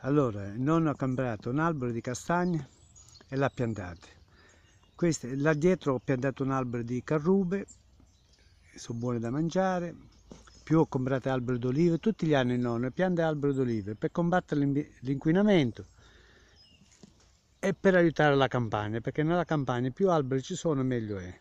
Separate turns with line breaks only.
Allora, il nonno ha comprato un albero di castagne e l'ha piantato. Queste, là dietro ho piantato un albero di carrube, sono buone da mangiare, più ho comprato alberi d'olive, tutti gli anni il nonno pianta alberi d'olive per combattere l'inquinamento e per aiutare la campagna, perché nella campagna più alberi ci sono meglio è.